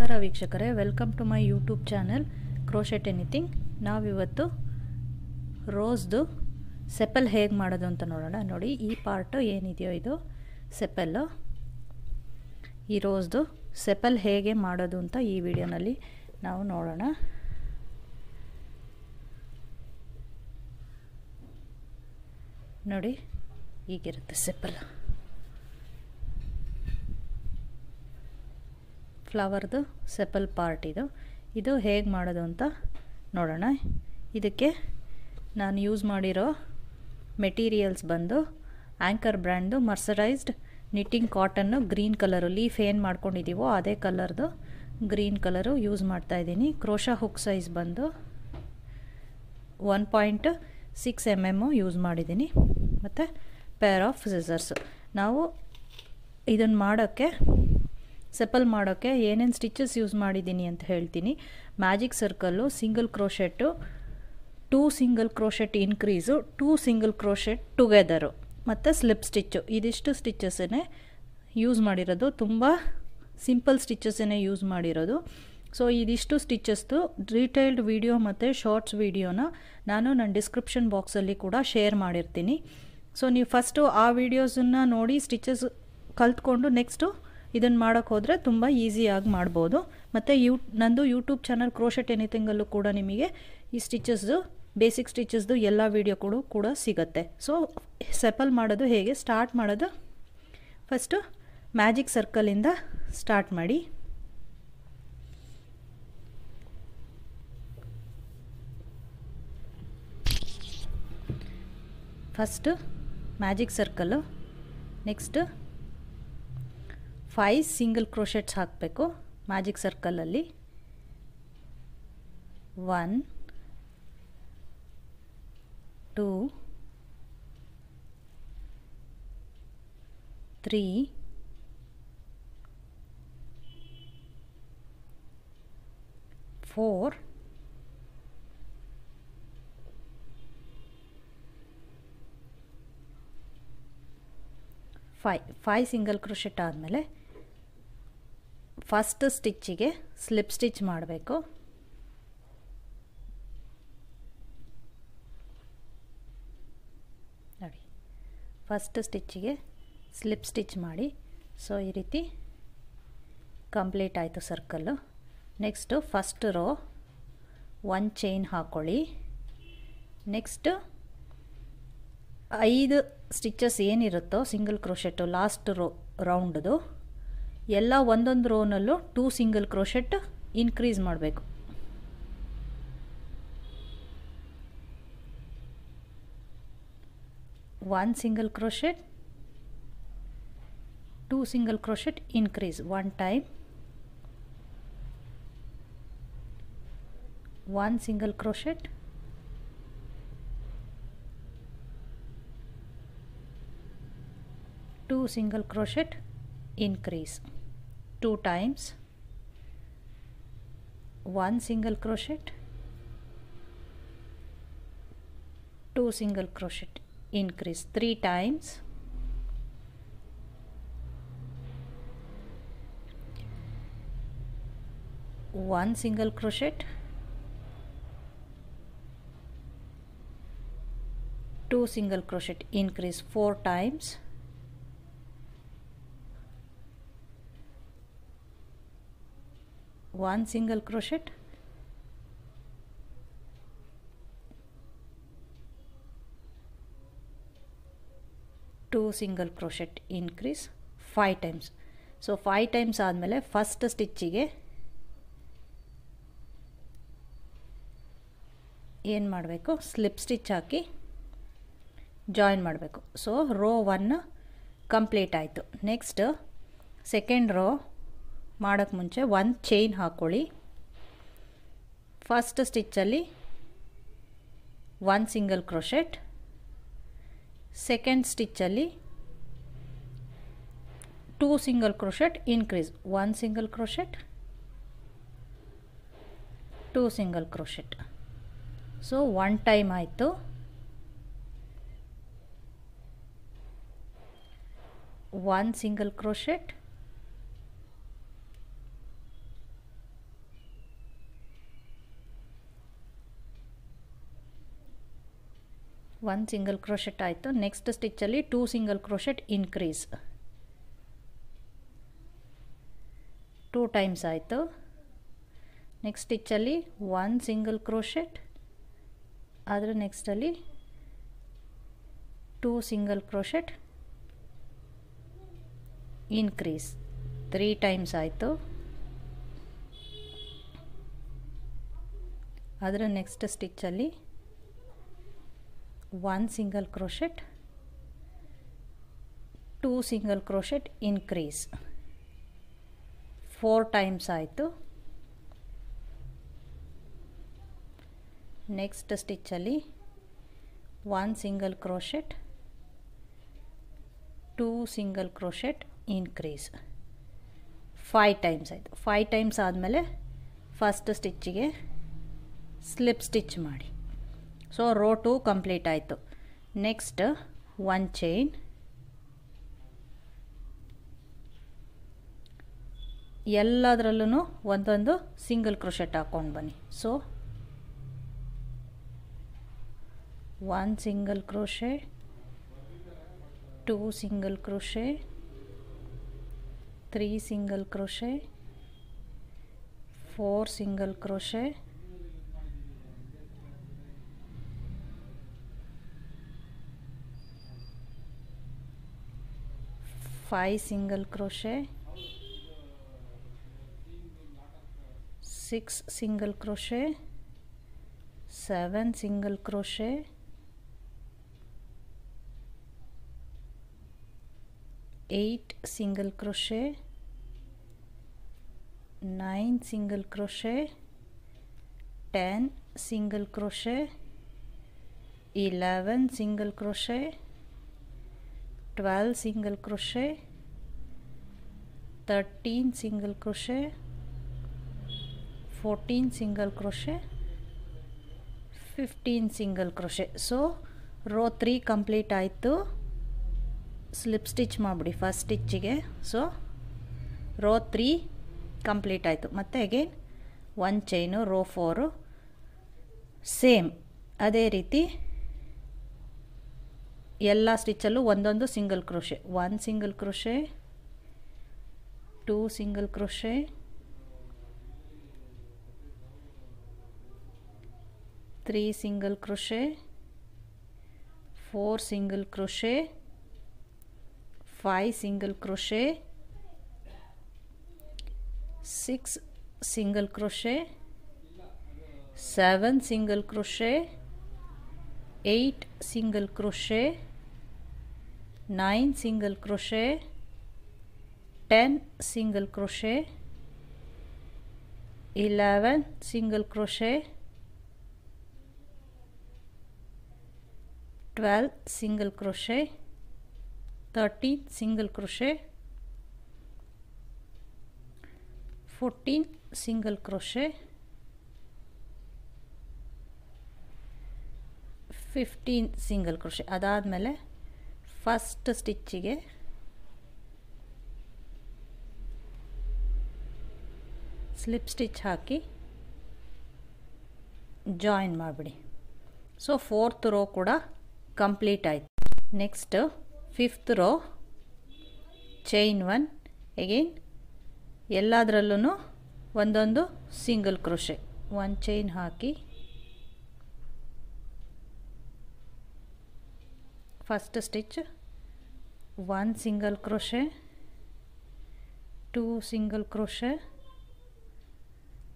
ನಮಸ್ಕಾರ ವೀಕ್ಷಕರೇ welcome to my YouTube channel crochet anything ನಾವಿವತ್ತು ರೋಸ್ದು ಸೆಪಲ್ ಹೇಗೆ ಮಾಡೋದು ಅಂತ ನೋಡೋಣ ನೋಡಿ ಈ ಪಾರ್ಟು ಏನಿದೆಯೋ ಇದು ಸೆಪಲ್ಲು ಈ ರೋಸ್ದು ಸೆಪಲ್ ಹೇಗೆ ಮಾಡೋದು ಅಂತ ಈ ವಿಡಿಯೋನಲ್ಲಿ ನಾವು ನೋಡೋಣ ನೋಡಿ ಈಗಿರುತ್ತೆ ಸೆಪಲ್ ಫ್ಲವರ್ದು ಸೆಪಲ್ ಪಾರ್ಟ್ ಇದು ಇದು ಹೇಗೆ ಮಾಡೋದು ಅಂತ ನೋಡೋಣ ಇದಕ್ಕೆ ನಾನು ಯೂಸ್ ಮಾಡಿರೋ ಮೆಟೀರಿಯಲ್ಸ್ ಬಂದು ಆ್ಯಂಕರ್ ಬ್ರ್ಯಾಂಡ್ದು mercerised knitting cotton green colour leaf ಏನು ಮಾಡ್ಕೊಂಡಿದ್ದೀವೋ ಅದೇ ಕಲರ್ದು ಗ್ರೀನ್ ಕಲರು ಯೂಸ್ ಮಾಡ್ತಾ ಇದ್ದೀನಿ ಕ್ರೋಶಾ ಹುಕ್ ಸೈಜ್ ಬಂದು one point six M M use ಮಾಡಿದ್ದೀನಿ ಮತ್ತು ಪೇರ್ ಆಫ್ ಸಿಸರ್ಸು ನಾವು ಇದನ್ನು ಮಾಡೋಕ್ಕೆ ಸೆಪಲ್ ಮಾಡೋಕ್ಕೆ ಏನೇನು ಸ್ಟಿಚಸ್ ಯೂಸ್ ಮಾಡಿದ್ದೀನಿ ಅಂತ ಹೇಳ್ತೀನಿ magic circle single crochet two single crochet increase two single crochet together ಮತ್ತು ಸ್ಲಿಪ್ ಸ್ಟಿಚ್ಚು ಇದಿಷ್ಟು ಸ್ಟಿಚಸ್ಸೇ ಯೂಸ್ ಮಾಡಿರೋದು ತುಂಬ ಸಿಂಪಲ್ ಸ್ಟಿಚಸ್ಸೇ ಯೂಸ್ ಮಾಡಿರೋದು ಸೊ ಇದಿಷ್ಟು ಸ್ಟಿಚಸ್ದು ಡೀಟೇಲ್ಡ್ ವಿಡಿಯೋ ಮತ್ತು ಶಾರ್ಟ್ಸ್ ವಿಡಿಯೋನ ನಾನು ನನ್ನ ಡಿಸ್ಕ್ರಿಪ್ಷನ್ ಬಾಕ್ಸಲ್ಲಿ ಕೂಡ ಶೇರ್ ಮಾಡಿರ್ತೀನಿ ಸೊ ನೀವು ಫಸ್ಟು ಆ ವೀಡಿಯೋಸನ್ನು ನೋಡಿ ಸ್ಟಿಚಸ್ ಕಲ್ತ್ಕೊಂಡು ನೆಕ್ಸ್ಟು ಇದನ್ನು ಮಾಡೋಕ್ಕೆ ಹೋದರೆ ತುಂಬ ಈಸಿಯಾಗಿ ಮಾಡ್ಬೋದು ಮತ್ತು ಯೂ ನಂದು ಯೂಟ್ಯೂಬ್ ಚಾನಲ್ ಕ್ರೋಶೆಟ್ ಎನಿಥಿಂಗಲ್ಲೂ ಕೂಡ ನಿಮಗೆ ಈ ಸ್ಟಿಚಸ್ದು ಬೇಸಿಕ್ ಸ್ಟಿಚಸ್ದು ಎಲ್ಲ ವೀಡಿಯೋಗಳು ಕೂಡ ಸಿಗುತ್ತೆ ಸೊ ಸೆಪಲ್ ಮಾಡೋದು ಹೇಗೆ ಸ್ಟಾರ್ಟ್ ಮಾಡೋದು ಫಸ್ಟು ಮ್ಯಾಜಿಕ್ ಸರ್ಕಲಿಂದ ಸ್ಟಾರ್ಟ್ ಮಾಡಿ first magic circle next five single crochets ಹಾಕಬೇಕು ಮ್ಯಾಜಿಕ್ ಸರ್ಕಲಲ್ಲಿ one two three four five five single crochet ಆದಮೇಲೆ ಫಸ್ಟ್ ಸ್ಟಿಚ್ಚಿಗೆ ಸ್ಲಿಪ್ ಸ್ಟಿಚ್ ಮಾಡಬೇಕು ನೋಡಿ ಫಸ್ಟ್ ಸ್ಟಿಚ್ಚಿಗೆ ಸ್ಲಿಪ್ ಸ್ಟಿಚ್ ಮಾಡಿ ಸೊ ಈ ರೀತಿ ಕಂಪ್ಲೀಟ್ ಆಯಿತು circle next first row one chain ಹಾಕ್ಕೊಳ್ಳಿ ನೆಕ್ಸ್ಟು ಐದು ಸ್ಟಿಚಸ್ ಏನಿರುತ್ತೋ ಸಿಂಗಲ್ ಕ್ರೋಶೆಟ್ಟು ಲಾಸ್ಟ್ ರೋ ರೌಂಡ್ದು ಎಲ್ಲ ಒಂದೊಂದು ರೋನಲ್ಲೂ ಟೂ ಸಿಂಗಲ್ ಕ್ರೋಶೆಟ್ ಇನ್ಕ್ರೀಸ್ ಮಾಡಬೇಕು one single crochet two single crochet increase one time one single crochet two single crochet increase 2 times 1 single crochet 2 single crochet increase 3 times one single crochet two single crochet increase four times one single crochet two single crochet increase five times so five times ಆದಮೇಲೆ first ಸ್ಟಿಚ್ಚಿಗೆ ಏನು ಮಾಡಬೇಕು slip stitch ಹಾಕಿ join ಮಾಡಬೇಕು so row one complete ಆಯಿತು next second row ಮಾಡೋಕ್ಕೆ ಮುಂಚೆ ಒಂದು ಚೈನ್ ಹಾಕ್ಕೊಳ್ಳಿ ಫಸ್ಟ್ ಸ್ಟಿಚ್ಚಲ್ಲಿ ಒನ್ ಸಿಂಗಲ್ ಕ್ರೋಶೆಟ್ ಸೆಕೆಂಡ್ ಸ್ಟಿಚ್ಚಲ್ಲಿ two single crochet increase one single crochet two single crochet so one time ಆಯಿತು one single crochet one single crochet ಆಯಿತು next ಸ್ಟಿಚ್ಚಲ್ಲಿ two single crochet increase two times ಆಯಿತು next ಸ್ಟಿಚ್ಚಲ್ಲಿ one single crochet ಅದರ ನೆಕ್ಸ್ಟಲ್ಲಿ two single crochet increase three times ಆಯಿತು ಅದರ next ಸ್ಟಿಚ್ಚಲ್ಲಿ one single crochet two single crochet increase four times ಆಯಿತು ನೆಕ್ಸ್ಟ್ ಸ್ಟಿಚ್ಚಲ್ಲಿ one single crochet two single crochet increase five times ಆಯಿತು ಫೈವ್ ಟೈಮ್ಸ್ ಆದಮೇಲೆ first ಸ್ಟಿಚ್ಚಿಗೆ ಸ್ಲಿಪ್ ಸ್ಟಿಚ್ ಮಾಡಿ so row two complete ಆಯಿತು ನೆಕ್ಸ್ಟ್ ಒನ್ ಚೈನ್ ಎಲ್ಲದರಲ್ಲೂ ಒಂದೊಂದು single crochet ಹಾಕ್ಕೊಂಡು ಬನ್ನಿ so one single crochet two single crochet three single crochet four single crochet 5 single crochet 6 single crochet 7 single crochet 8 single crochet 9 single crochet 10 single crochet 11 single crochet twelve single crochet thirteen single crochet fourteen single crochet fifteen single crochet so row three complete ಆಯಿತು slip stitch ಮಾಡಿಬಿಡಿ first ಸ್ಟಿಚ್ಚಿಗೆ so row three complete ಆಯಿತು ಮತ್ತು again one chain row four same ಅದೇ ರೀತಿ ಎಲ್ಲ ಸ್ಟಿಚ್ಚಲ್ಲೂ ಒಂದೊಂದು single crochet one single crochet two single crochet three single crochet four single crochet five single crochet six single crochet seven single crochet eight single crochet 9 single crochet 10 single crochet 11 single crochet 12 single crochet 13 single crochet 14 single crochet 15 single crochet ಅದಾದಮೇಲೆ first ಸ್ಟಿಚ್ಚಿಗೆ slip stitch ಹಾಕಿ join ಮಾಡಿಬಿಡಿ so fourth row ಕೂಡ complete ಆಯಿತು next fifth row chain one again ಎಲ್ಲದರಲ್ಲೂ ಒಂದೊಂದು single crochet ಒಂದು chain ಹಾಕಿ first stitch one single crochet two single crochet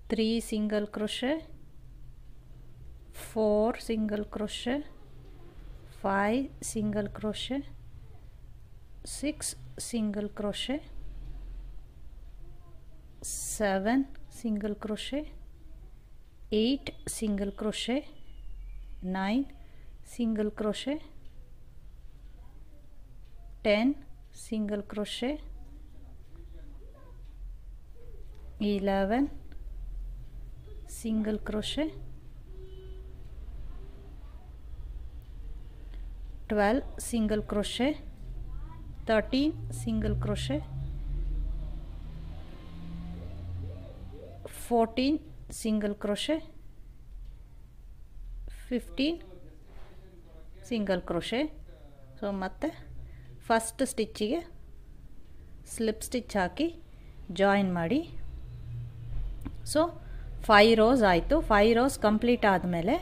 three single crochet four single crochet five single crochet six single crochet seven single crochet eight single crochet nine single crochet 10 single crochet 11 single crochet 12 single crochet 13 single crochet 14 single crochet 15 single crochet so ಮತ್ತು first ಸ್ಟಿಚ್ಚಿಗೆ slip stitch ಹಾಕಿ join ಮಾಡಿ so five rows ಆಯಿತು five rows complete ಆದಮೇಲೆ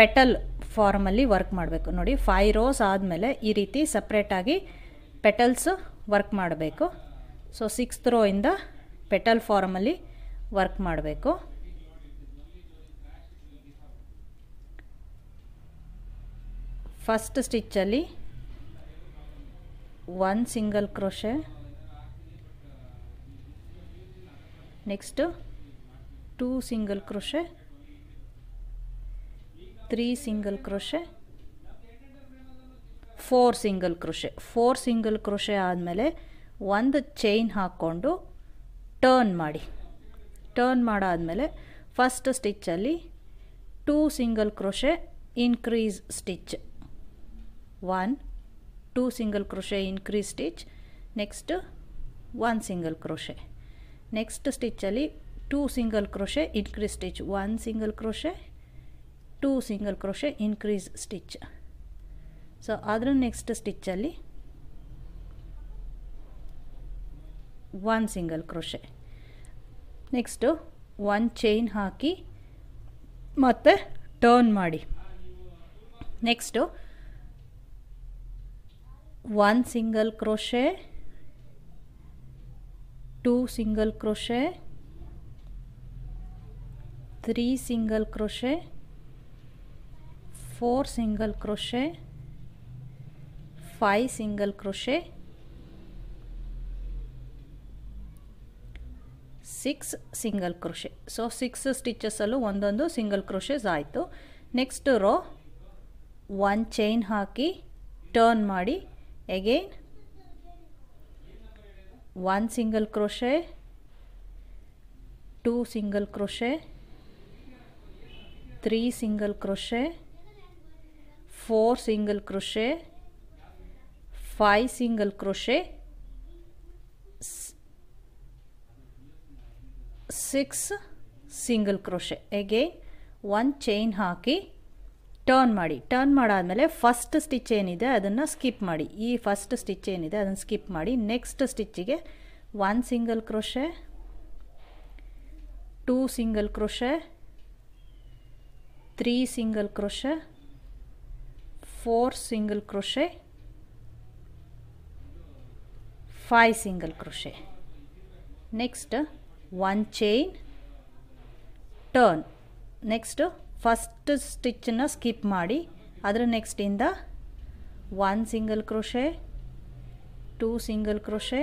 petal ಫಾರ್ಮಲ್ಲಿ work ಮಾಡಬೇಕು ನೋಡಿ five rows ಆದಮೇಲೆ ಈ ರೀತಿ ಸಪ್ರೇಟಾಗಿ ಪೆಟಲ್ಸ್ ವರ್ಕ್ ಮಾಡಬೇಕು ಸೊ ಸಿಕ್ಸ್ತ್ ರೋ ಇಂದ ಪೆಟಲ್ ಫಾರ್ಮಲ್ಲಿ ವರ್ಕ್ ಮಾಡಬೇಕು ಫಸ್ಟ್ ಸ್ಟಿಚ್ಚಲ್ಲಿ one single crochet next two single crochet three single crochet four single crochet four single crochet ಆದಮೇಲೆ ಒಂದು ಚೈನ್ ಹಾಕ್ಕೊಂಡು ಟರ್ನ್ ಮಾಡಿ ಟರ್ನ್ ಮಾಡಾದಮೇಲೆ ಫಸ್ಟ್ ಸ್ಟಿಚ್ಚಲ್ಲಿ two single crochet increase stitch one 2 single crochet increase stitch next 1 single crochet next stitch ali 2 single crochet increase stitch 1 single crochet 2 single crochet increase stitch so other next stitch ali 1 single crochet next 1 chain haki matte turn maadi next one single crochet two single crochet three single crochet four single crochet five single crochet six single crochet so six ಸ್ಟಿಚಸ್ಸಲ್ಲೂ ಒಂದೊಂದು single crochets ಆಯಿತು next row one chain ಹಾಕಿ turn ಮಾಡಿ again one single crochet two single crochet three single crochet four single crochet five single crochet six single crochet again one chain haki turn ಮಾಡಿ turn ಮಾಡಾದಮೇಲೆ first stitch ಏನಿದೆ ಅದನ್ನು skip ಮಾಡಿ ಈ first stitch ಏನಿದೆ ಅದನ್ನು skip ಮಾಡಿ next ಸ್ಟಿಚ್ಚಿಗೆ one single crochet two single crochet three single crochet four single crochet five single crochet next one chain turn next first ಸ್ಟಿಚ್ಚನ್ನು ಸ್ಕಿಪ್ ಮಾಡಿ ಅದರ ನೆಕ್ಸ್ಟಿಂದ one single crochet two single crochet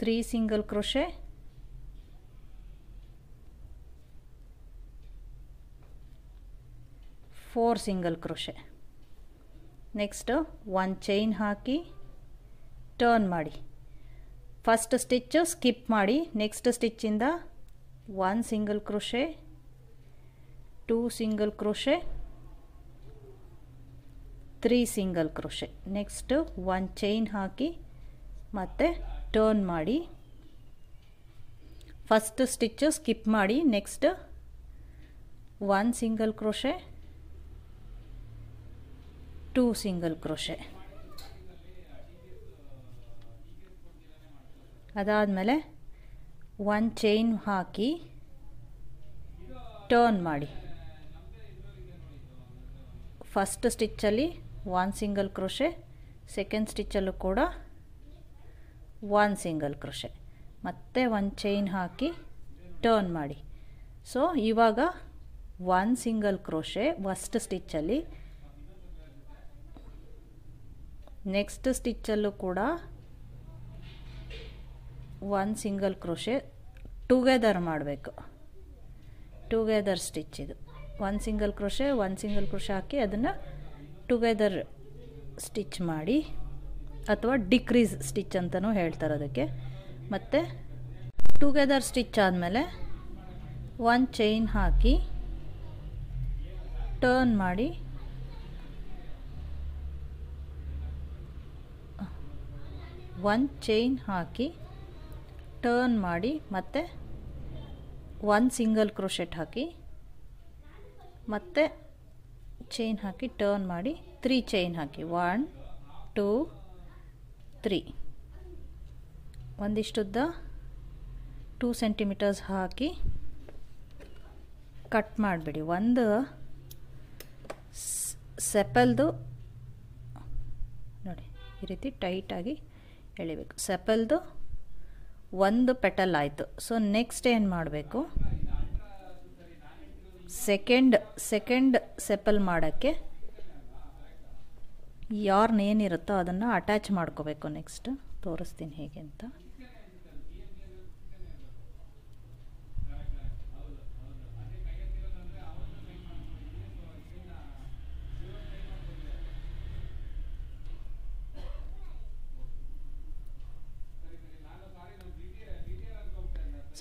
three single crochet four single crochet next one chain ಹಾಕಿ turn ಮಾಡಿ first stitch skip ಮಾಡಿ next ಸ್ಟಿಚ್ಚಿಂದ one single crochet two single crochet three single crochet next one chain ಹಾಕಿ ಮತ್ತೆ turn ಮಾಡಿ first stitch skip ಮಾಡಿ next one single crochet two single crochet ಅದಾದಮೇಲೆ one chain ಹಾಕಿ ಟರ್ನ್ ಮಾಡಿ ಫಸ್ಟ್ ಸ್ಟಿಚ್ಚಲ್ಲಿ ಒನ್ ಸಿಂಗಲ್ ಕ್ರೋಶೆ ಸೆಕೆಂಡ್ ಸ್ಟಿಚ್ಚಲ್ಲೂ ಕೂಡ ಒನ್ ಸಿಂಗಲ್ ಕ್ರೋಶೆ ಮತ್ತೆ ಒಂದು ಚೈನ್ ಹಾಕಿ ಟರ್ನ್ ಮಾಡಿ ಸೊ ಇವಾಗ ಒನ್ ಸಿಂಗಲ್ ಕ್ರೋಶೆ ಫಸ್ಟ್ ಸ್ಟಿಚ್ಚಲ್ಲಿ ನೆಕ್ಸ್ಟ್ ಸ್ಟಿಚ್ಚಲ್ಲೂ ಕೂಡ ಒನ್ ಸಿಂಗಲ್ ಕ್ರೋಶೆ ಟುಗೆದರ್ ಮಾಡಬೇಕು ಟುಗೆದರ್ ಸ್ಟಿಚ್ ಇದು one single crochet one single crochet ಹಾಕಿ ಅದನ್ನು ಟುಗೆದರ್ ಸ್ಟಿಚ್ ಮಾಡಿ ಅಥವಾ ಡಿಕ್ರೀಸ್ ಸ್ಟಿಚ್ ಅಂತಲೂ ಹೇಳ್ತಾರೆ ಅದಕ್ಕೆ ಮತ್ತು ಟುಗೆದರ್ ಸ್ಟಿಚ್ ಆದಮೇಲೆ ಒಂದು ಚೈನ್ ಹಾಕಿ ಟರ್ನ್ ಮಾಡಿ ಒನ್ ಚೈನ್ ಹಾಕಿ ಟರ್ನ್ ಮಾಡಿ ಮತ್ತೆ ಒನ್ ಸಿಂಗಲ್ ಕ್ರೋಶೆಟ್ ಹಾಕಿ ಮತ್ತೆ ಚೈನ್ ಹಾಕಿ ಟರ್ನ್ ಮಾಡಿ ತ್ರೀ ಚೈನ್ ಹಾಕಿ ಒನ್ ಟೂ ತ್ರೀ ಒಂದಿಷ್ಟುದ್ದ ಟೂ ಸೆಂಟಿಮೀಟರ್ಸ್ ಹಾಕಿ ಕಟ್ ಮಾಡಿಬಿಡಿ ಒಂದು ಸೆಪಲ್ದು ನೋಡಿ ಈ ರೀತಿ ಟೈಟಾಗಿ ಎಳಿಬೇಕು ಸೆಪಲ್ದು ಒಂದು ಪೆಟಲ್ ಆಯಿತು ಸೊ ನೆಕ್ಸ್ಟ್ ಏನು ಮಾಡಬೇಕು ಸೆಕೆಂಡ್ ಸೆಕೆಂಡ್ ಸೆಪಲ್ ಮಾಡೋಕ್ಕೆ ಯಾರ್ನ್ ಏನಿರುತ್ತೋ ಅದನ್ನು ಅಟ್ಯಾಚ್ ಮಾಡ್ಕೋಬೇಕು ನೆಕ್ಸ್ಟ್ ತೋರಿಸ್ತೀನಿ ಹೇಗೆ ಅಂತ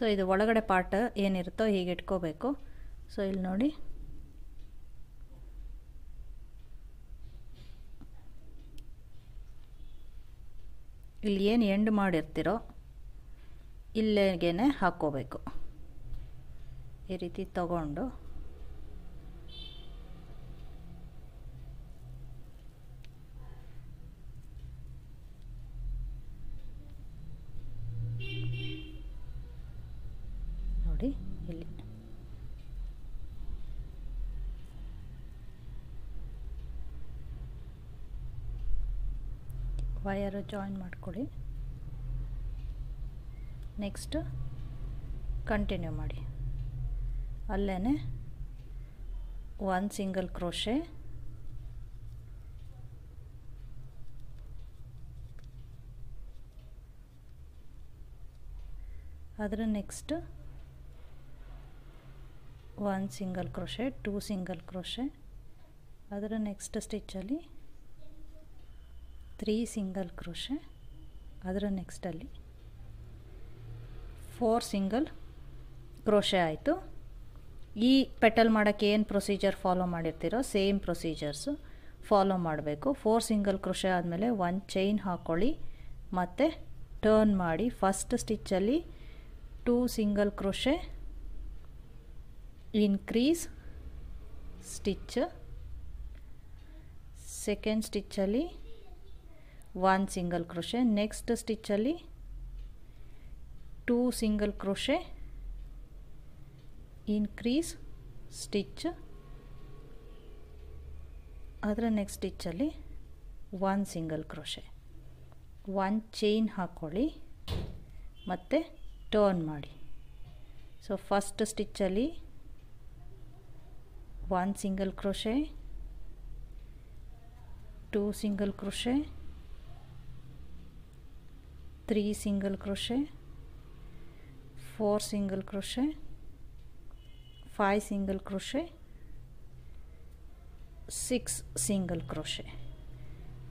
ಸೊ ಇದು ಒಳಗಡೆ ಪಾರ್ಟ್ ಏನಿರುತ್ತೋ ಹೀಗೆ ಇಟ್ಕೋಬೇಕು ಸೊ ಇಲ್ಲಿ ನೋಡಿ ಇಲ್ಲಿ ಏನು ಎಂಡ್ ಮಾಡಿರ್ತಿರೋ ಇಲ್ಲಿಗೇನೆ ಹಾಕ್ಕೋಬೇಕು ಈ ರೀತಿ ತಗೊಂಡು ವಯರು ಜಾಯಿನ್ ಮಾಡ್ಕೊಳ್ಳಿ ನೆಕ್ಸ್ಟ್ ಕಂಟಿನ್ಯೂ ಮಾಡಿ ಅಲ್ಲೇ ಒನ್ ಸಿಂಗಲ್ ಕ್ರೋಶೆ ಅದರ next one single crochet two single crochet ಅದರ ನೆಕ್ಸ್ಟ್ ಸ್ಟಿಚ್ಚಲ್ಲಿ ತ್ರೀ ಸಿಂಗಲ್ ಕ್ರೋಷೆ ಅದರ ನೆಕ್ಸ್ಟಲ್ಲಿ ಫೋರ್ ಸಿಂಗಲ್ ಕ್ರೋಶೆ ಆಯಿತು ಈ ಪೆಟಲ್ ಮಾಡೋಕ್ಕೆ ಏನು ಪ್ರೊಸೀಜರ್ ಫಾಲೋ ಮಾಡಿರ್ತೀರೋ ಸೇಮ್ ಪ್ರೊಸೀಜರ್ಸು ಫಾಲೋ ಮಾಡಬೇಕು ಫೋರ್ ಸಿಂಗಲ್ ಕ್ರೋಷೆ ಆದಮೇಲೆ ಒಂದು ಚೈನ್ ಹಾಕ್ಕೊಳ್ಳಿ ಮತ್ತು ಟರ್ನ್ ಮಾಡಿ ಫಸ್ಟ್ ಸ್ಟಿಚ್ಚಲ್ಲಿ two single crochet increase stitch second ಸ್ಟಿಚ್ಚಲ್ಲಿ ಒನ್ ಸಿಂಗಲ್ ಕ್ರೋಶೆ ನೆಕ್ಸ್ಟ್ ಸ್ಟಿಚ್ಚಲ್ಲಿ two single crochet increase stitch ಅದರ ನೆಕ್ಸ್ಟ್ ಸ್ಟಿಚ್ಚಲ್ಲಿ one single crochet one chain ಹಾಕ್ಕೊಳ್ಳಿ ಮತ್ತು ಟರ್ನ್ ಮಾಡಿ ಸೊ ಫಸ್ಟ್ ಸ್ಟಿಚ್ಚಲ್ಲಿ one single crochet two single crochet three single crochet four single crochet five single crochet six single crochet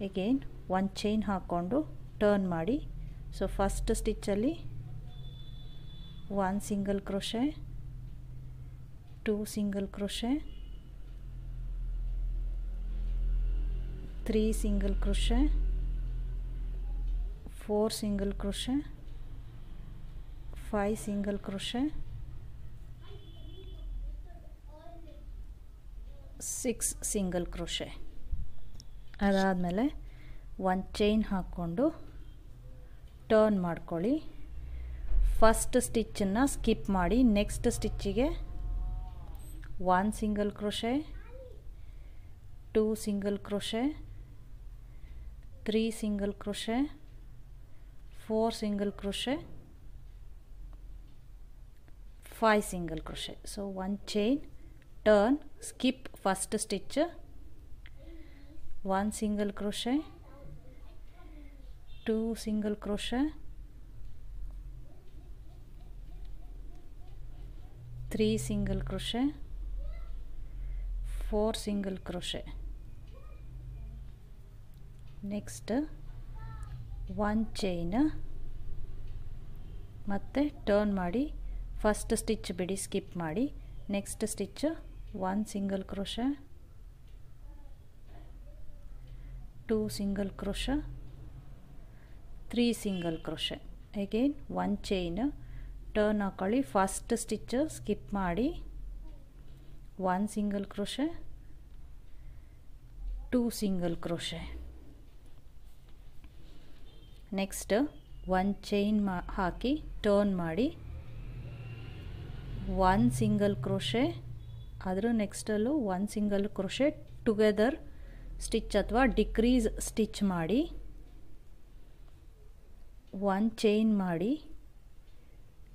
again ಒಂದು chain ಹಾಕ್ಕೊಂಡು turn ಮಾಡಿ so first ಸ್ಟಿಚ್ಚಲ್ಲಿ one single crochet two single crochet three single crochet four single crochet five single crochet six single crochet ಅದಾದಮೇಲೆ ಒಂದು chain ಹಾಕ್ಕೊಂಡು turn ಮಾಡ್ಕೊಳ್ಳಿ first ಸ್ಟಿಚ್ಚನ್ನು skip ಮಾಡಿ ನೆಕ್ಸ್ಟ್ ಸ್ಟಿಚ್ಚಿಗೆ one single crochet two single crochet three single crochet 4 single crochet 5 single crochet so one chain turn skip first stitch one single crochet two single crochet three single crochet four single crochet next one chain ಮತ್ತು turn ಮಾಡಿ first stitch ಬಿಡಿ skip ಮಾಡಿ next stitch one single crochet two single crochet three single crochet again one chain turn ಹಾಕೊಳ್ಳಿ first stitch skip ಮಾಡಿ one single crochet two single crochet next ಒಂದು chain ಮಾ ಹಾಕಿ turn ಮಾಡಿ one single crochet ಅದರ ನೆಕ್ಸ್ಟಲ್ಲೂ one single crochet together stitch ಅಥವಾ decrease stitch ಮಾಡಿ ಒನ್ ಚೈನ್ ಮಾಡಿ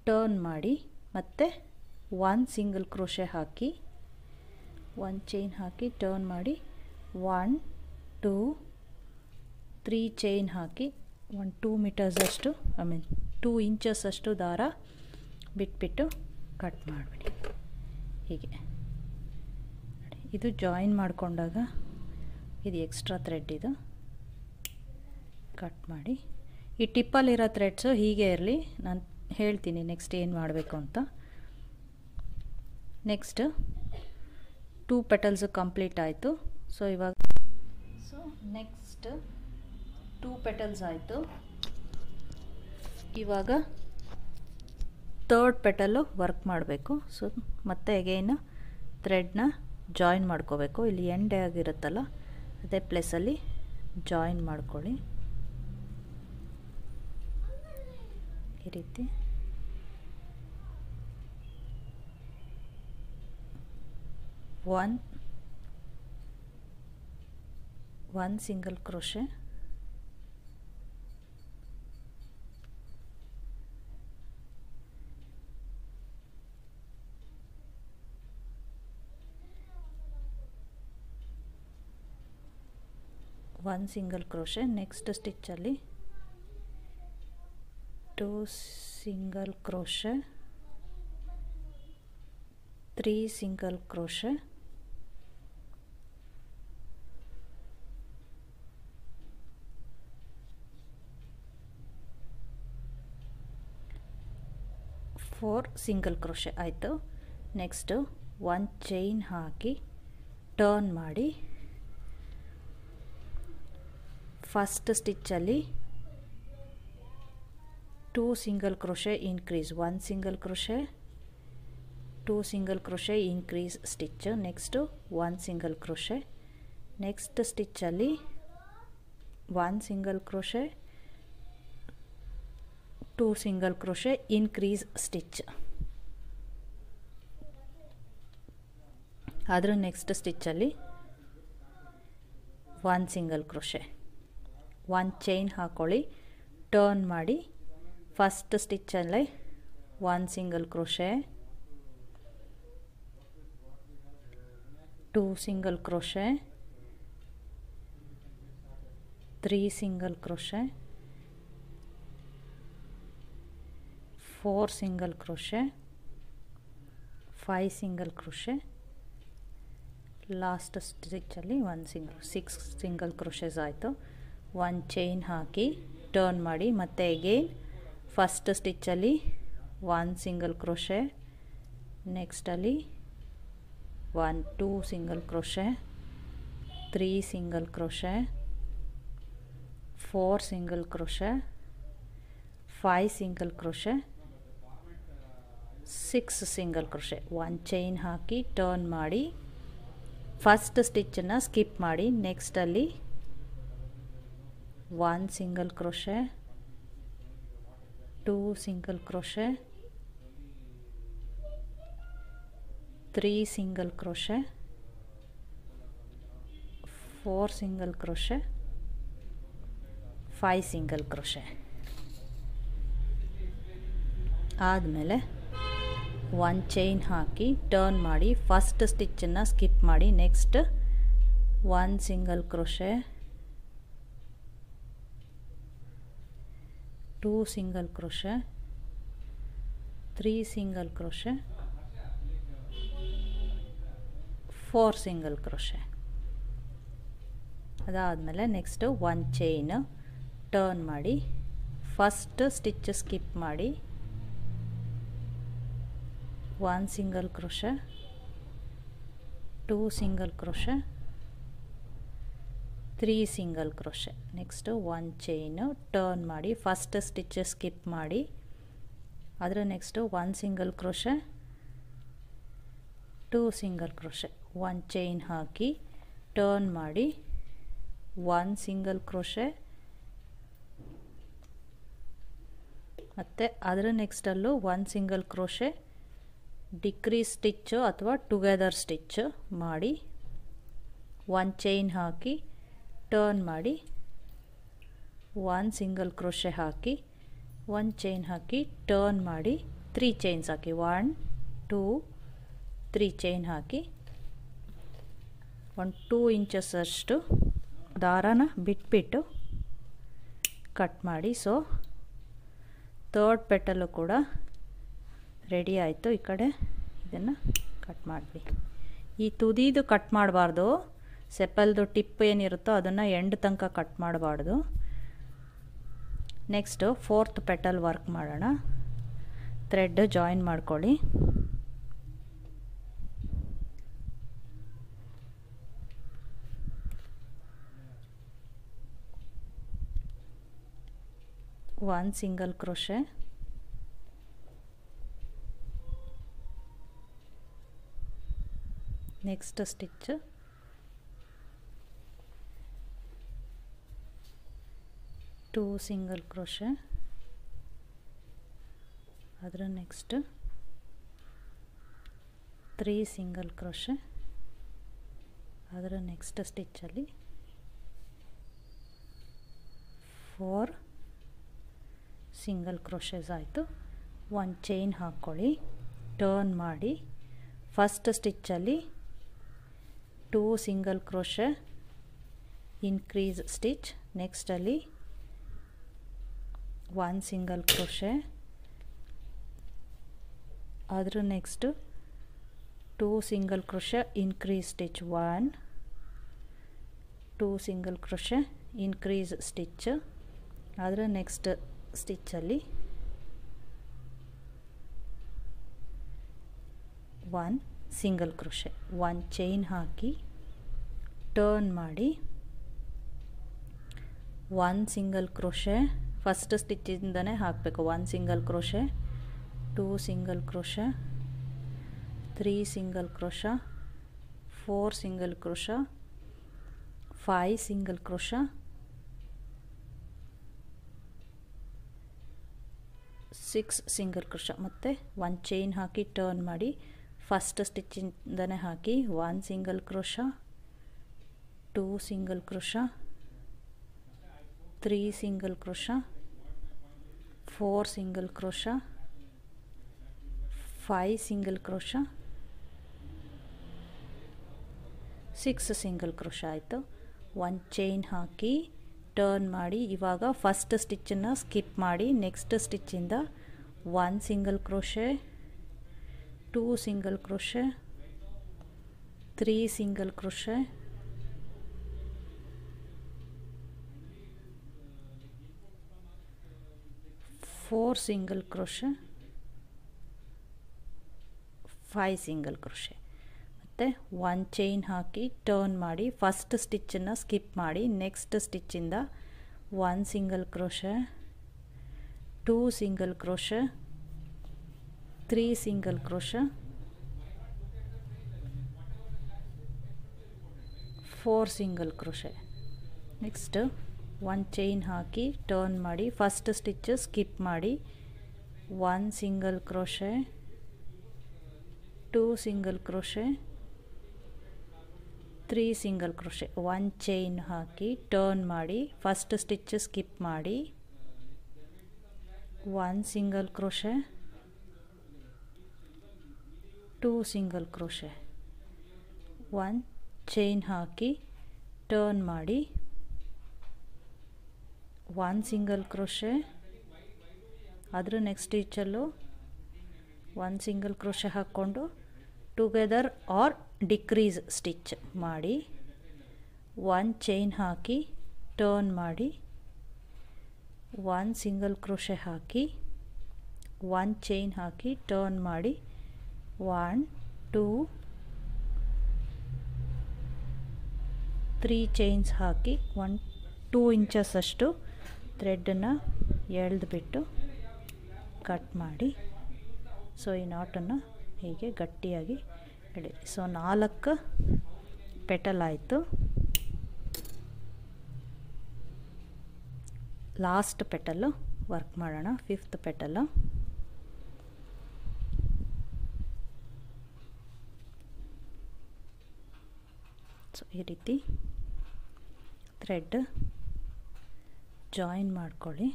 ಟರ್ನ್ ಮಾಡಿ ಮತ್ತೆ ಒನ್ ಸಿಂಗಲ್ ಕ್ರೋಶೆ ಹಾಕಿ ಒನ್ ಚೈನ್ ಹಾಕಿ ಟರ್ನ್ ಮಾಡಿ ಒನ್ ಟೂ ತ್ರೀ ಚೈನ್ ಹಾಕಿ ಒಂದು ಟೂ ಅಷ್ಟು ಐ ಮೀನ್ ಟೂ ಇಂಚಸ್ ಅಷ್ಟು ದಾರ ಬಿಟ್ಬಿಟ್ಟು ಕಟ್ ಮಾಡಿಬಿಡಿ ಹೀಗೆ ಇದು ಜಾಯಿನ್ ಮಾಡಿಕೊಂಡಾಗ ಇದು ಎಕ್ಸ್ಟ್ರಾ ಥ್ರೆಡ್ ಇದು ಕಟ್ ಮಾಡಿ ಈ ಟಿಪ್ಪಲ್ಲಿರೋ ಥ್ರೆಡ್ಸು ಹೀಗೆ ಇರಲಿ ನಾನು ಹೇಳ್ತೀನಿ ನೆಕ್ಸ್ಟ್ ಏನು ಮಾಡಬೇಕು ಅಂತ ನೆಕ್ಸ್ಟ್ ಟೂ ಪೆಟಲ್ಸು ಕಂಪ್ಲೀಟ್ ಆಯಿತು ಸೊ ಇವಾಗ ಸೊ ನೆಕ್ಸ್ಟ್ ಟೂ ಪೆಟಲ್ಸ್ ಆಯಿತು ಇವಾಗ ತರ್ಡ್ ಪೆಟಲ್ಲು ವರ್ಕ್ ಮಾಡಬೇಕು ಸೊ ಮತ್ತೆ ಎಗೇನ ಥ್ರೆಡ್ನ ಜಾಯಿನ್ ಮಾಡ್ಕೋಬೇಕು ಇಲ್ಲಿ ಎಂಡ್ ಆಗಿರುತ್ತಲ್ಲ ಅದೇ ಪ್ಲೇಸಲ್ಲಿ ಜಾಯಿನ್ ಮಾಡ್ಕೊಳ್ಳಿ ಈ ರೀತಿ one one single crochet one single crochet next ಸ್ಟಿಚ್ಚಲ್ಲಿ two single crochet three single crochet four single crochet ಆಯಿತು ನೆಕ್ಸ್ಟು ಒನ್ ಚೈನ್ ಹಾಕಿ ಟರ್ನ್ ಮಾಡಿ ಫಸ್ಟ್ ಸ್ಟಿಚ್ಚಲ್ಲಿ two single crochet increase one single crochet two single crochet increase stitch next one single crochet next ಸ್ಟಿಚ್ಚಲ್ಲಿ one single crochet two single crochet increase stitch ಅದರ next ಸ್ಟಿಚ್ಚಲ್ಲಿ one single crochet ಒಂದು chain ಹಾಕ್ಕೊಳ್ಳಿ turn ಮಾಡಿ first ಸ್ಟಿಚ್ಚಲ್ಲಿ one single crochet two single crochet three single crochet four single crochet five single crochet last ಸ್ಟಿಚ್ಚಲ್ಲಿ one single six single crochets ಆಯಿತು one chain ಹಾಕಿ turn ಮಾಡಿ ಮತ್ತೆ ಅಗೇನ್ ಫಸ್ಟ್ ಸ್ಟಿಚ್ಚಲ್ಲಿ ಒನ್ ಸಿಂಗಲ್ ಕ್ರೋಶೆ ನೆಕ್ಸ್ಟಲ್ಲಿ one two single crochet three single crochet four single crochet five single crochet six single crochet one chain ಹಾಕಿ turn ಮಾಡಿ first ಸ್ಟಿಚ್ಚನ್ನು skip ಮಾಡಿ ನೆಕ್ಸ್ಟಲ್ಲಿ one single crochet two single crochet three single crochet four single crochet five single crochet ಆದಮೇಲೆ one chain ಹಾಕಿ turn ಮಾಡಿ first ಸ್ಟಿಚ್ಚನ್ನು skip ಮಾಡಿ next one single crochet two single crochet three single crochet four single crochet ಅದಾದಮೇಲೆ next one chain turn ಮಾಡಿ first stitch skip ಮಾಡಿ one single crochet two single crochet three single crochet next one chain turn ಮಾಡಿ first stitch skip ಮಾಡಿ ಅದರ next one single crochet two single crochet one chain ಹಾಕಿ turn ಮಾಡಿ one single crochet ಮತ್ತು ಅದರ ನೆಕ್ಸ್ಟಲ್ಲೂ one single crochet decrease stitch ಅಥವಾ together stitch ಮಾಡಿ ಒನ್ ಚೈನ್ ಹಾಕಿ ಟರ್ನ್ ಮಾಡಿ ಒನ್ ಸಿಂಗಲ್ ಕ್ರೋಶೆ ಹಾಕಿ ಒನ್ ಚೈನ್ ಹಾಕಿ ಟರ್ನ್ ಮಾಡಿ ತ್ರೀ ಚೈನ್ಸ್ ಹಾಕಿ ಒನ್ ಟೂ ತ್ರೀ ಚೈನ್ ಹಾಕಿ ಒಂದು ಟೂ ಇಂಚಸ್ ಅಷ್ಟು ದಾರಾನ ಬಿಟ್ಬಿಟ್ಟು ಕಟ್ ಮಾಡಿ ಸೊ ತರ್ಡ್ ಪೆಟಲು ಕೂಡ ರೆಡಿ ಆಯಿತು ಈ ಕಡೆ ಇದನ್ನು ಕಟ್ ಮಾಡಿ ಈ ತುದಿದು ಕಟ್ ಮಾಡಬಾರ್ದು ಸೆಪಲ್ದು ಟಿಪ್ ಏನಿರುತ್ತೋ ಅದನ್ನು ಎಂಡ್ ತನಕ ಕಟ್ ಮಾಡಬಾರ್ದು ನೆಕ್ಸ್ಟು ಫೋರ್ತ್ ಪೆಟಲ್ ವರ್ಕ್ ಮಾಡೋಣ ಥ್ರೆಡ್ ಜಾಯಿನ್ ಮಾಡ್ಕೊಳ್ಳಿ one single crochet next stitch two single crochet ಅದರ ನೆಕ್ಸ್ಟ್ ತ್ರೀ ಸಿಂಗಲ್ ಕ್ರೋಶೆ ಅದರ ನೆಕ್ಸ್ಟ್ ಸ್ಟಿಚ್ಚಲ್ಲಿ ಫೋರ್ ಸಿಂಗಲ್ ಕ್ರೋಶಸ್ ಆಯಿತು ಒಂದು ಚೈನ್ ಹಾಕ್ಕೊಳ್ಳಿ ಟರ್ನ್ ಮಾಡಿ ಫಸ್ಟ್ ಸ್ಟಿಚ್ಚಲ್ಲಿ two single crochet increase stitch ನೆಕ್ಸ್ಟಲ್ಲಿ one single crochet other next two single crochet increase stitch one two single crochet increase stitch ಅದರ next ಸ್ಟಿಚ್ಚಲ್ಲಿ one single crochet one chain ಹಾಕಿ turn ಮಾಡಿ one single crochet first ಸ್ಟಿಚ್ಚಿಂದನೇ ಹಾಕಬೇಕು one single crochet two single crochet three single crochet four single crochet five single crochet six single crochet ಮತ್ತು one chain ಹಾಕಿ turn ಮಾಡಿ first ಸ್ಟಿಚ್ಚಿಂದನೇ ಹಾಕಿ one single crochet two single crochet three single crochet 4 single crochet 5 single crochet 6 single crochet ಆಯಿತು ಒಂದು chain ಹಾಕಿ turn ಮಾಡಿ ಇವಾಗ ಫಸ್ಟ್ ಸ್ಟಿಚ್ಚನ್ನು ಸ್ಕಿಪ್ ಮಾಡಿ ನೆಕ್ಸ್ಟ್ ಸ್ಟಿಚ್ಚಿಂದ one single crochet two single crochet three single crochet four single crochet five single crochet ಮತ್ತು one chain ಹಾಕಿ ಟರ್ನ್ ಮಾಡಿ ಫಸ್ಟ್ ಸ್ಟಿಚ್ಚನ್ನು ಸ್ಕಿಪ್ ಮಾಡಿ ನೆಕ್ಸ್ಟ್ ಸ್ಟಿಚ್ಚಿಂದ one single crochet two single crochet three single crochet four single crochet next one chain हाकि turn first stitch skip one single crochet two single crochet three single crochet one chain हाकि turn first stitch skip one single crochet two single crochet one chain हाकि turn one single crochet ಅದರ next ಸ್ಟಿಚಲ್ಲೂ one single crochet ಹಾಕ್ಕೊಂಡು together or decrease stitch ಮಾಡಿ one chain ಹಾಕಿ turn ಮಾಡಿ one single crochet ಹಾಕಿ one chain ಹಾಕಿ turn ಮಾಡಿ ಒನ್ ಟೂ ತ್ರೀ ಚೈನ್ಸ್ ಹಾಕಿ ಒನ್ ಟೂ ಇಂಚಸ್ ಅಷ್ಟು ಥ್ರೆಡ್ಡನ್ನು ಎಳೆದ್ಬಿಟ್ಟು ಕಟ್ ಮಾಡಿ ಸೊ ಈ ನಾಟನ್ನು ಹೀಗೆ ಗಟ್ಟಿಯಾಗಿ ಹಿಡಿ ಸೊ ನಾಲ್ಕು ಪೆಟಲ್ ಆಯಿತು ಲಾಸ್ಟ್ ಪೆಟಲು ವರ್ಕ್ ಮಾಡೋಣ ಫಿಫ್ತ್ ಪೆಟಲು ಸೊ ಈ ರೀತಿ ಥ್ರೆಡ್ ಜಾಯಿನ್ ಮಾಡ್ಕೊಳ್ಳಿ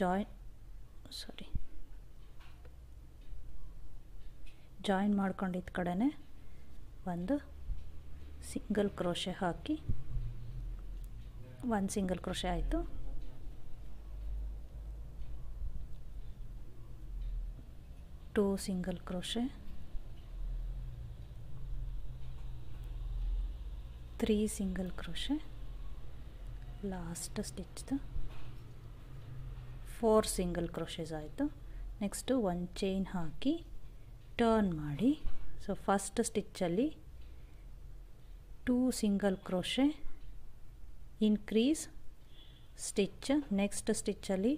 ಜಾಯಿನ್ ಸಾರಿ ಜಾಯಿನ್ ಮಾಡ್ಕೊಂಡಿದ್ದ ಕಡೆನೇ ಒಂದು ಸಿಂಗಲ್ ಕ್ರೋಶೆ ಹಾಕಿ ಒಂದು ಸಿಂಗಲ್ ಕ್ರೋಶೆ ಆಯಿತು two single crochet three single crochet last ಸ್ಟಿಚ್ದು ಫೋರ್ ಸಿಂಗಲ್ ಕ್ರೋಶೆಸ್ ಆಯಿತು ನೆಕ್ಸ್ಟು ಒಂದು ಚೈನ್ ಹಾಕಿ ಟರ್ನ್ ಮಾಡಿ ಸೊ ಫಸ್ಟ್ ಸ್ಟಿಚ್ಚಲ್ಲಿ two single crochet increase stitch next ಸ್ಟಿಚ್ಚಲ್ಲಿ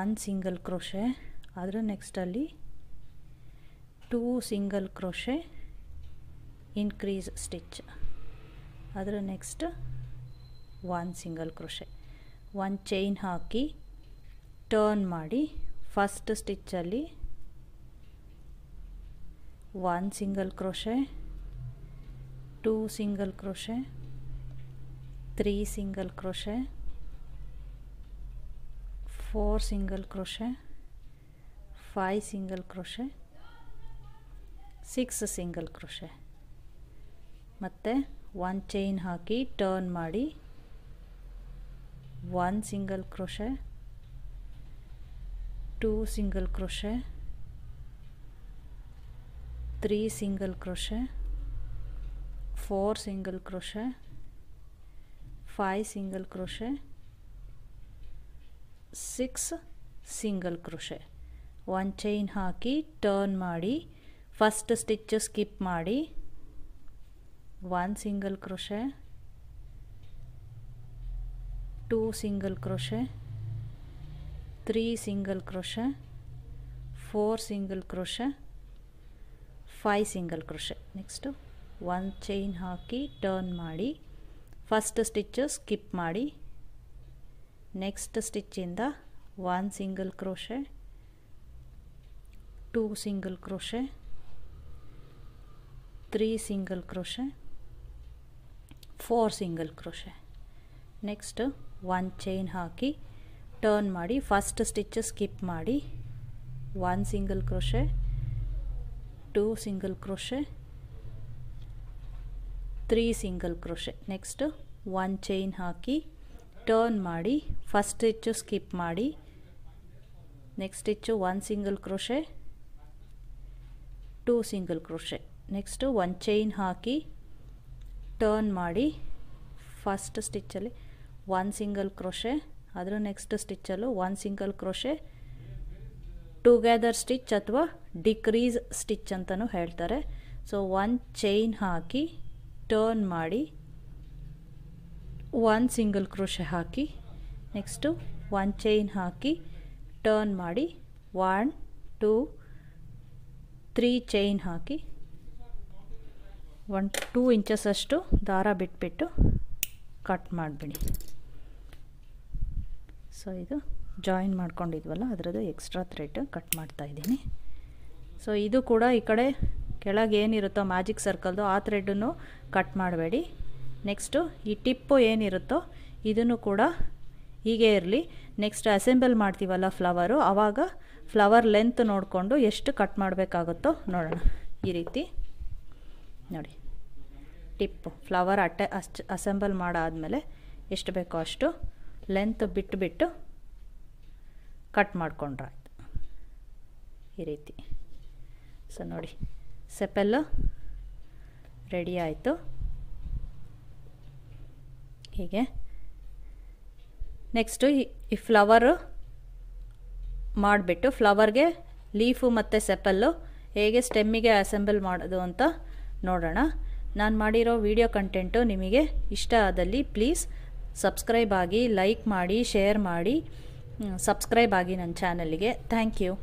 ಒನ್ ಸಿಂಗಲ್ ಕ್ರೋಶೆ ಅದರ ನೆಕ್ಸ್ಟಲ್ಲಿ two single crochet increase stitch ಅದರ next one single crochet one chain ಹಾಕಿ ಟರ್ನ್ ಮಾಡಿ ಫಸ್ಟ್ ಸ್ಟಿಚ್ಚಲ್ಲಿ one single crochet two single crochet three single crochet four single crochet five single crochet six single crochet మతే 1 chain హాకి turn మాడి 1 single crochet 2 single crochet 3 single crochet 4 single crochet 5 single crochet 6 single crochet 1 chain హాకి turn మాడి first stitch skip మాడి one single crochet two single crochet three single crochet four single crochet five single crochet next one chain haki turn maadi first stitch skip maadi next stitch in the one single crochet two single crochet three single crochet four single crochet next one chain हाकि turn first stitch skip one single crochet two single crochet three single crochet next one chain हाकि turn first stitch skip next stitch one single crochet two single crochet next one chain हाकि turn ಮಾಡಿ first ಸ್ಟಿಚ್ಚಲ್ಲಿ one single crochet ಅದರ next ಸ್ಟಿಚ್ಚಲ್ಲೂ one single crochet together stitch ಅಥವಾ decrease stitch ಅಂತಲೂ ಹೇಳ್ತಾರೆ so one chain ಹಾಕಿ turn ಮಾಡಿ ಒನ್ ಸಿಂಗಲ್ ಕ್ರೋಶೆ ಹಾಕಿ ನೆಕ್ಸ್ಟು ಒನ್ ಚೈನ್ ಹಾಕಿ ಟರ್ನ್ ಮಾಡಿ ಒನ್ ಟೂ ತ್ರೀ ಚೈನ್ ಹಾಕಿ ಒನ್ ಟೂ ಇಂಚಸ್ ಅಷ್ಟು ದಾರ ಬಿಟ್ಬಿಟ್ಟು ಕಟ್ ಮಾಡಿಬಿಡಿ ಸೊ ಇದು ಜಾಯಿನ್ ಮಾಡ್ಕೊಂಡಿದ್ವಲ್ಲ ಅದರದ್ದು ಎಕ್ಸ್ಟ್ರಾ ಥ್ರೆಡ್ ಕಟ್ ಮಾಡ್ತಾ ಇದ್ದೀನಿ ಸೊ ಇದು ಕೂಡ ಈ ಕಡೆ ಕೆಳಗೆ ಏನಿರುತ್ತೋ ಮ್ಯಾಜಿಕ್ ಸರ್ಕಲ್ದು ಆ ಥ್ರೆಡ್ಡನ್ನು ಕಟ್ ಮಾಡಬೇಡಿ ನೆಕ್ಸ್ಟು ಈ ಟಿಪ್ಪು ಏನಿರುತ್ತೋ ಇದನ್ನು ಕೂಡ ಹೀಗೆ ಇರಲಿ ನೆಕ್ಸ್ಟ್ ಅಸೆಂಬಲ್ ಮಾಡ್ತೀವಲ್ಲ ಫ್ಲವರು ಆವಾಗ ಫ್ಲವರ್ ಲೆಂತ್ ನೋಡಿಕೊಂಡು ಎಷ್ಟು ಕಟ್ ಮಾಡಬೇಕಾಗುತ್ತೋ ನೋಡೋಣ ಈ ರೀತಿ ನೋಡಿ ಟಿಪ್ಪು ಫ್ಲವರ್ ಅಟ್ಟೆ ಅಷ್ಟು ಅಸೆಂಬಲ್ ಮಾಡಾದಮೇಲೆ ಎಷ್ಟು ಬೇಕೋ ಅಷ್ಟು ಲೆಂತ್ ಬಿಟ್ಟುಬಿಟ್ಟು ಕಟ್ ಮಾಡ್ಕೊಂಡ್ರಾಯ್ತು ಈ ರೀತಿ ಸೊ ನೋಡಿ ಸೆಪೆಲ್ಲು ರೆಡಿ ಆಯಿತು ಹೀಗೆ ನೆಕ್ಸ್ಟು ಈ ಫ್ಲವರು ಮಾಡಿಬಿಟ್ಟು ಫ್ಲವರ್ಗೆ ಲೀಫು ಮತ್ತು ಸೆಪಲ್ಲು ಹೇಗೆ ಸ್ಟೆಮ್ಮಿಗೆ ಅಸೆಂಬಲ್ ಮಾಡೋದು ಅಂತ ನೋಡೋಣ ನಾನು ಮಾಡಿರೋ ವಿಡಿಯೋ ಕಂಟೆಂಟು ನಿಮಗೆ ಇಷ್ಟ ಆದಲ್ಲಿ ಪ್ಲೀಸ್ ಸಬ್ಸ್ಕ್ರೈಬ್ ಆಗಿ ಲೈಕ್ ಮಾಡಿ ಶೇರ್ ಮಾಡಿ ಸಬ್ಸ್ಕ್ರೈಬ್ ಆಗಿ ನನ್ನ ಚಾನಲ್ಗೆ ಥ್ಯಾಂಕ್ ಯು